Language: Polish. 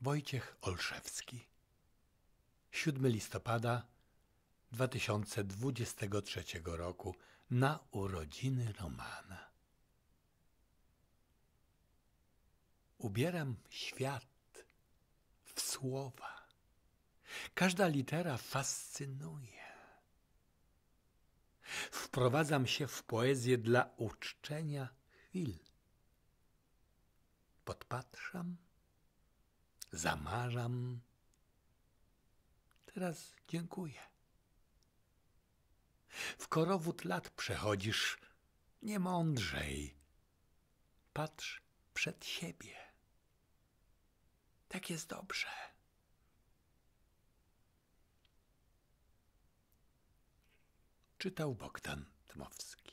Wojciech Olszewski. 7 listopada 2023 roku na urodziny Romana. Ubieram świat w słowa. Każda litera fascynuje. Wprowadzam się w poezję dla uczczenia chwil. Podpatrzam zamarzam. Teraz dziękuję. W korowód lat przechodzisz niemądrzej. Patrz przed siebie. Tak jest dobrze. Czytał Bogdan Tmowski.